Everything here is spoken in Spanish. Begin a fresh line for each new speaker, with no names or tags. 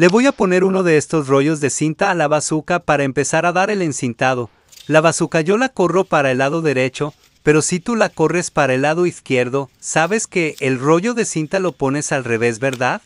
Le voy a poner uno de estos rollos de cinta a la bazuca para empezar a dar el encintado. La bazuca yo la corro para el lado derecho, pero si tú la corres para el lado izquierdo, sabes que el rollo de cinta lo pones al revés, ¿verdad?